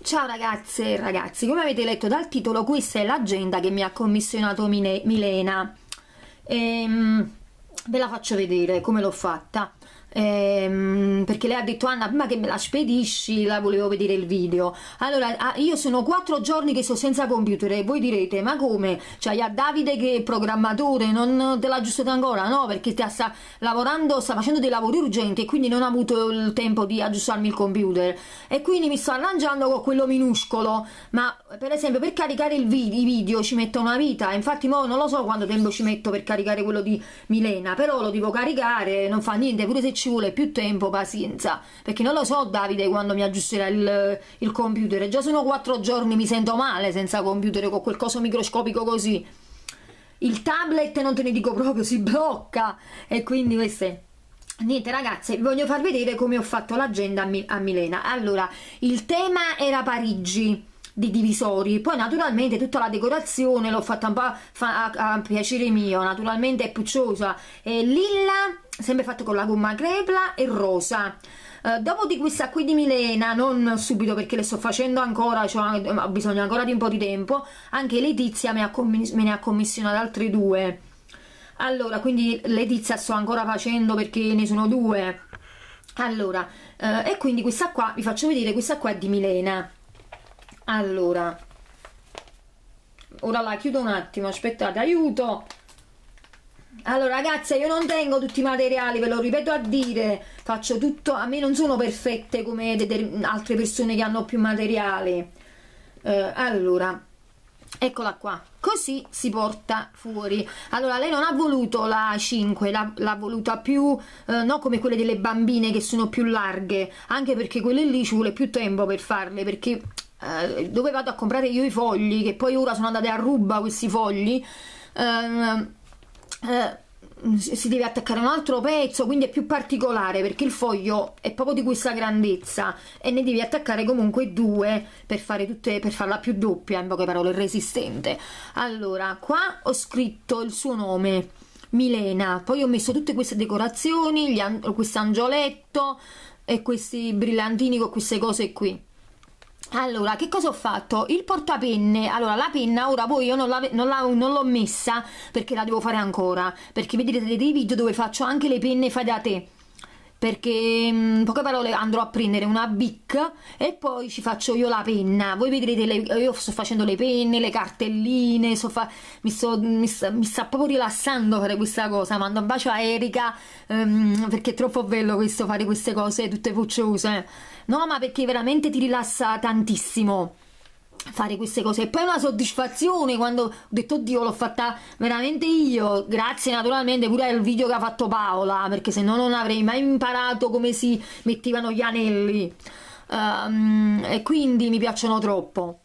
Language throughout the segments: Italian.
Ciao ragazze e ragazzi, come avete letto dal titolo questa è l'agenda che mi ha commissionato Mine Milena. Ehm, ve la faccio vedere come l'ho fatta ehm, perché lei ha detto Anna prima che me la spedisci la volevo vedere il video allora ah, io sono quattro giorni che sto senza computer e voi direte ma come cioè a Davide che è programmatore non te l'ha aggiustato ancora no perché sta lavorando sta facendo dei lavori urgenti e quindi non ha avuto il tempo di aggiustarmi il computer e quindi mi sto arrangiando con quello minuscolo ma per esempio per caricare il video, i video ci metto una vita infatti mo non lo so quanto tempo ci metto per caricare quello di Milena però lo devo caricare non fa niente pure se ci ci vuole più tempo, pazienza, perché non lo so Davide quando mi aggiusterà il, il computer, già sono quattro giorni mi sento male senza computer con quel coso microscopico così. Il tablet non te ne dico proprio, si blocca e quindi queste Niente ragazze, voglio far vedere come ho fatto l'agenda a, Milena. Allora, il tema era Parigi, di divisori. Poi naturalmente tutta la decorazione l'ho fatta un po' a, a piacere mio, naturalmente è pucciosa. e lilla, sempre fatto con la gomma crepla e rosa. Uh, dopo di questa qui di Milena, non subito perché le sto facendo ancora, cioè, ho bisogno ancora di un po' di tempo, anche Letizia me, me ne ha commissionato altre due. Allora, quindi Letizia sto ancora facendo perché ne sono due. Allora, uh, e quindi questa qua, vi faccio vedere, questa qua è di Milena allora ora la chiudo un attimo aspettate aiuto allora ragazze io non tengo tutti i materiali ve lo ripeto a dire faccio tutto a me non sono perfette come altre persone che hanno più materiale eh, allora eccola qua così si porta fuori allora lei non ha voluto la 5 l'ha voluta più eh, non come quelle delle bambine che sono più larghe anche perché quelle lì ci vuole più tempo per farle perché eh, dove vado a comprare io i fogli, che poi ora sono andate a ruba questi fogli, ehm, eh, si deve attaccare un altro pezzo, quindi è più particolare perché il foglio è proprio di questa grandezza e ne devi attaccare comunque due per, fare tutte, per farla più doppia, in poche parole, resistente. Allora, qua ho scritto il suo nome, Milena, poi ho messo tutte queste decorazioni, an questo angioletto e questi brillantini con queste cose qui. Allora, che cosa ho fatto? Il portapenne, allora la penna ora voi io non, l'ho messa perché la devo fare ancora, perché vedete dei video dove faccio anche le penne fai da te, perché in mm, poche parole andrò a prendere una bic e poi ci faccio io la penna voi vedrete le, io sto facendo le penne le cartelline so fa, mi, so, mi, sta, mi, sta proprio rilassando fare questa cosa mando un bacio a Erika um, perché è troppo bello questo fare queste cose tutte pucciose no ma perché veramente ti rilassa tantissimo fare queste cose. E poi una soddisfazione quando ho detto, oddio, l'ho fatta veramente io. Grazie naturalmente pure al video che ha fatto Paola, perché se no non avrei mai imparato come si mettevano gli anelli. Um, e quindi mi piacciono troppo.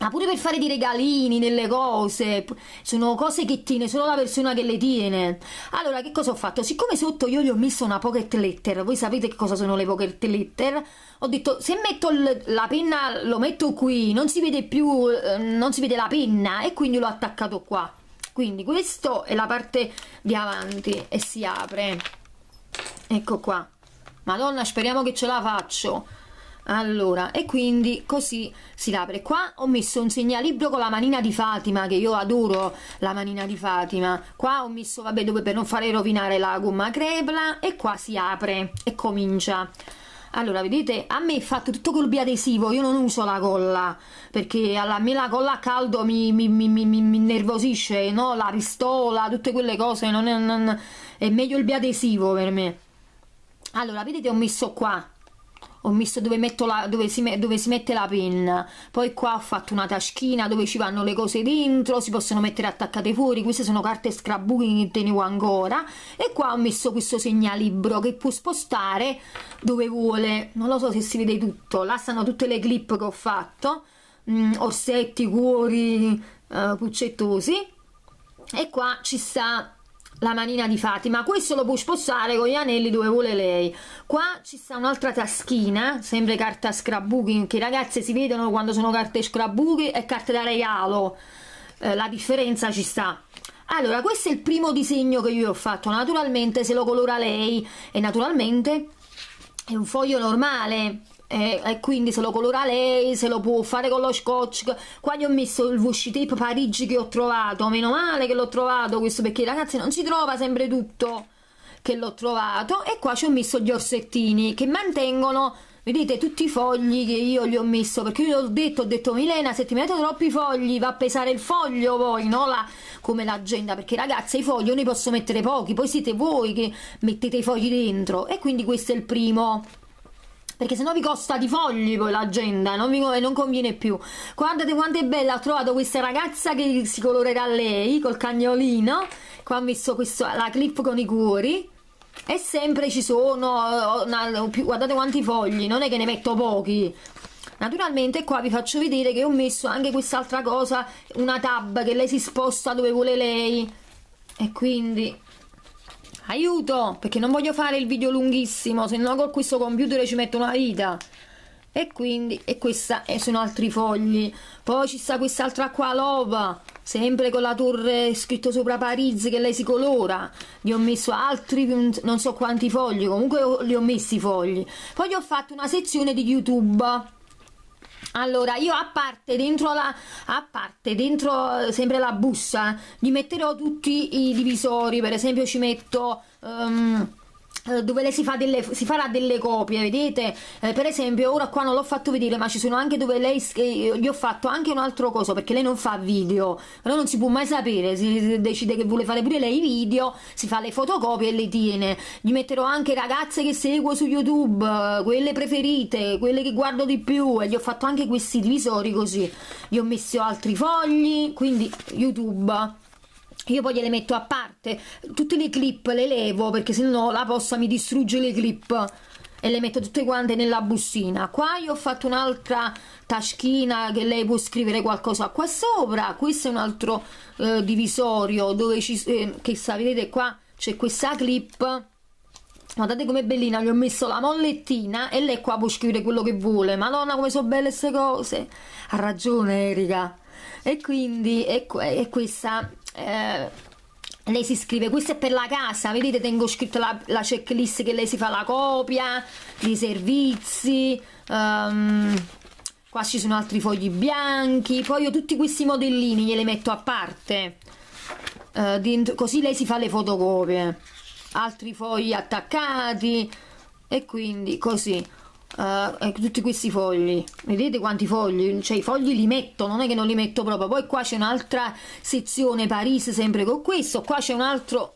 Ma pure per fare dei regalini, delle cose, sono cose che tiene solo la persona che le tiene. Allora, che cosa ho fatto? Siccome sotto io gli ho messo una pocket letter, voi sapete che cosa sono le pocket letter, ho detto se metto la penna, lo metto qui, non si vede più, eh, non si vede la penna e quindi l'ho attaccato qua. Quindi questa è la parte di avanti e si apre. Ecco qua. Madonna, speriamo che ce la faccio allora e quindi così si apre qua ho messo un segnalibro con la manina di Fatima che io adoro la manina di Fatima qua ho messo vabbè dove per non fare rovinare la gomma crepla e qua si apre e comincia allora vedete a me è fatto tutto col biadesivo io non uso la colla perché alla me la colla a caldo mi, mi, mi, mi nervosisce no? la pistola tutte quelle cose non è, non, è meglio il biadesivo per me allora vedete ho messo qua ho messo dove, la, dove, si, dove, si, mette la penna, poi qua ho fatto una taschina dove ci vanno le cose dentro, si possono mettere attaccate fuori, queste sono carte scrapbooking che tenevo ancora e qua ho messo questo segnalibro che può spostare dove vuole, non lo so se si vede tutto, là stanno tutte le clip che ho fatto, mm, orsetti, cuori, eh, puccettosi e qua ci sta la manina di Fatima questo lo puoi spostare con gli anelli dove vuole lei qua ci sta un'altra taschina sempre carta scrapbooking che ragazze si vedono quando sono carte scrapbooking e carte da regalo eh, la differenza ci sta allora questo è il primo disegno che io ho fatto naturalmente se lo colora lei e naturalmente è un foglio normale e, eh, e, quindi se lo colora lei, se lo può fare con lo scotch. Qua gli ho messo il washi tape Parigi che ho trovato, meno male che l'ho trovato questo perché ragazzi non si trova sempre tutto che l'ho trovato e qua ci ho messo gli orsettini che mantengono vedete tutti i fogli che io gli ho messo perché io ho detto ho detto Milena se ti metto troppi fogli va a pesare il foglio poi no la, come l'agenda perché ragazzi i fogli io ne posso mettere pochi poi siete voi che mettete i fogli dentro e quindi questo è il primo perché sennò vi costa di fogli poi l'agenda non, vi, non conviene più guardate quanto è bella ho trovato questa ragazza che si colorerà lei col cagnolino qua ho messo questo, la clip con i cuori e sempre ci sono oh, una, guardate quanti fogli non è che ne metto pochi naturalmente qua vi faccio vedere che ho messo anche quest'altra cosa una tab che lei si sposta dove vuole lei e quindi aiuto, perché non voglio fare il video lunghissimo, se no con questo computer ci metto una vita. E quindi, e questa e sono altri fogli. Poi ci sta quest'altra qua, l'ova, sempre con la torre scritto sopra Parigi che lei si colora. Gli ho messo altri, non so quanti fogli, comunque li ho messi i fogli. Poi gli ho fatto una sezione di YouTube allora, io a parte dentro la, a parte dentro eh, sempre la busta, gli metterò tutti i divisori, per esempio ci metto... Um, eh, dove si, fa delle, si, farà delle copie, vedete? Eh, per esempio, ora qua non l'ho fatto vedere, ma ci sono anche dove lei eh, gli ho fatto anche un altro coso perché lei non fa video, però non si può mai sapere. Si decide che vuole fare pure lei i video, si fa le fotocopie e le tiene. Gli metterò anche ragazze che seguo su YouTube, quelle preferite, quelle che guardo di più. E gli ho fatto anche questi divisori così. Gli ho messo altri fogli, quindi YouTube. Io poi le metto a parte, tutte le clip le levo perché se no la posta mi distrugge le clip e le metto tutte quante nella bustina. Qua io ho fatto un'altra taschina che lei può scrivere qualcosa qua sopra, questo è un altro eh, divisorio dove ci, eh, che sa, vedete qua c'è questa clip Guardate com'è bellina, gli ho messo la mollettina e lei qua può scrivere quello che vuole. Madonna, come sono belle queste cose. Ha ragione Erika. E quindi è, è questa... Eh, lei si scrive, questo è per la casa, vedete tengo scritto la, la checklist che lei si fa la copia, dei servizi, um, qua ci sono altri fogli bianchi, poi io tutti questi modellini glieli metto a parte, uh, dentro, così lei si fa le fotocopie, altri fogli attaccati e quindi così uh, tutti questi fogli vedete quanti fogli cioè i fogli li metto non è che non li metto proprio poi qua c'è un'altra sezione Paris sempre con questo qua c'è un altro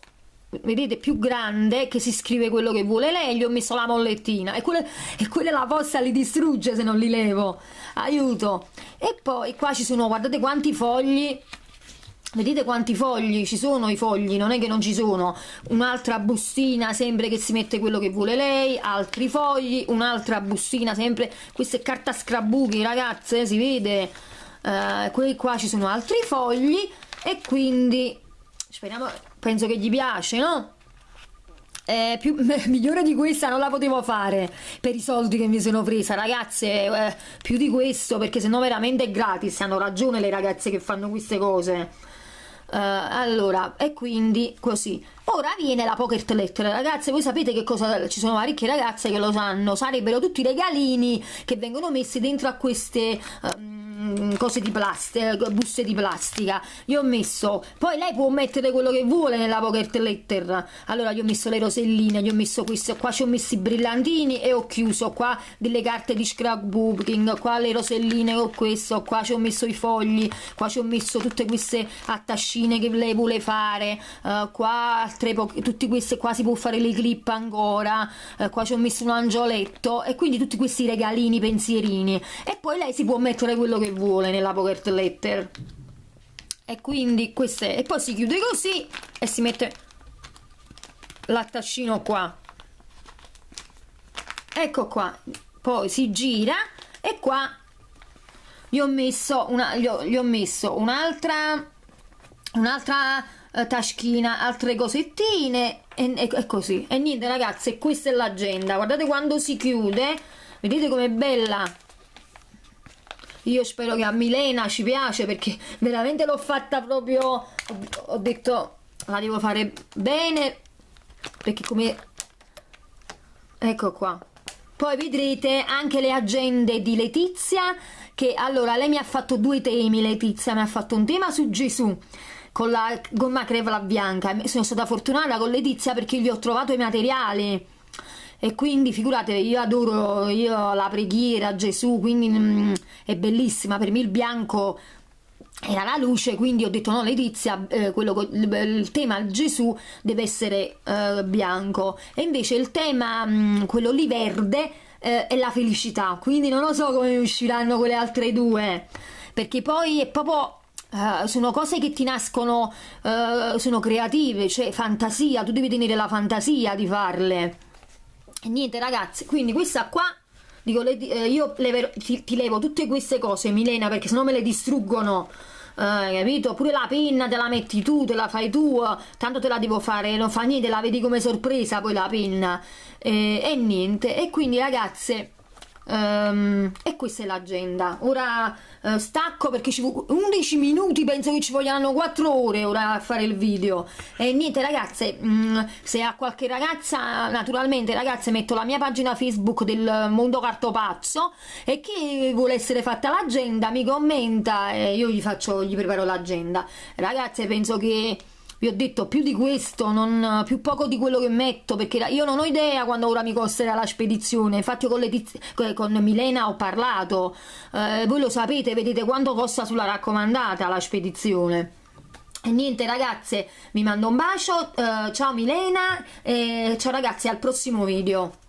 vedete più grande che si scrive quello che vuole lei gli ho messo la mollettina e, quelle, e quella la posta li distrugge se non li levo aiuto e poi qua ci sono guardate quanti fogli Vedete quanti fogli ci sono i fogli, non è che non ci sono. Un'altra bustina, sempre che si mette quello che vuole lei, altri fogli, un'altra bustina, sempre questa è carta scrabuchi, ragazze, si vede. Uh, qua ci sono altri fogli e quindi speriamo penso che gli piace, no? È più, migliore di questa non la potevo fare per i soldi che mi sono presa ragazze eh, più di questo perché sennò veramente è gratis hanno ragione le ragazze che fanno queste cose Uh, allora, e quindi così. Ora viene la pocket letter, ragazze, voi sapete che cosa ci sono parecchie ragazze che lo sanno, sarebbero tutti i regalini che vengono messi dentro a queste um, Mm, cose di plastica, eh, buste di plastica, gli ho messo, poi lei può mettere quello che vuole nella pocket letter, allora gli ho messo le roselline, gli ho messo questo, qua ci ho messo i brillantini e ho chiuso, qua delle carte di scrapbooking, qua le roselline ho questo, qua ci ho messo i fogli, qua ci ho messo tutte queste attascine che lei vuole fare, uh, qua altre tutti queste qua si può fare le clip ancora, uh, qua ci ho messo un angioletto e quindi tutti questi regalini, pensierini e poi lei si può mettere quello che vuole vuole nella pocket letter e quindi queste e poi si chiude così e si mette l'attaccino qua ecco qua poi si gira e qua gli ho messo una gli ho, gli ho messo un'altra un'altra eh, taschina altre cosettine e, e, e così e niente ragazze questa è l'agenda guardate quando si chiude vedete com'è bella io spero che a Milena ci piace perché veramente l'ho fatta proprio ho detto la devo fare bene perché come ecco qua poi vedrete anche le agende di Letizia che allora lei mi ha fatto due temi Letizia mi ha fatto un tema su Gesù con la gomma crevla bianca sono stata fortunata con Letizia perché gli ho trovato i materiali e quindi figuratevi io adoro io la preghiera Gesù quindi mm, è bellissima per me il bianco era la luce, quindi ho detto no Letizia, eh, quello, il, tema Gesù deve essere eh, bianco e invece il tema, mh, mm, quello lì verde, eh, è la felicità, quindi non lo so come usciranno quelle altre due, perché poi è proprio... Eh, sono cose che ti nascono, eh, sono creative, cioè fantasia, tu devi tenere la fantasia di farle. E niente ragazzi, quindi questa qua dico, le, eh, io lever, ti, ti, levo tutte queste cose Milena perché sennò me le distruggono eh, capito? Pure la penna te la metti tu, te la fai tu, tanto te la devo fare, non fa niente, la vedi come sorpresa poi la penna. Eh, e niente, e quindi ragazze, Um, e questa è l'agenda. Ora uh, stacco perché ci 11 minuti, penso che ci vogliano 4 ore ora a fare il video. E niente ragazze, mh, mm, se a qualche ragazza, naturalmente ragazze metto la mia pagina Facebook del Mondo Cartopazzo e chi vuole essere fatta l'agenda mi commenta e io gli faccio, gli preparo l'agenda. Ragazze penso che vi ho detto più di questo, non, più poco di quello che metto, perché io non ho idea quando ora mi costerà la spedizione. Infatti, con, tiz- con Milena ho parlato. Eh, voi lo sapete, vedete quanto costa sulla raccomandata la spedizione. E niente ragazze, vi mando un bacio, eh, ciao Milena, e ciao ragazzi, al prossimo video.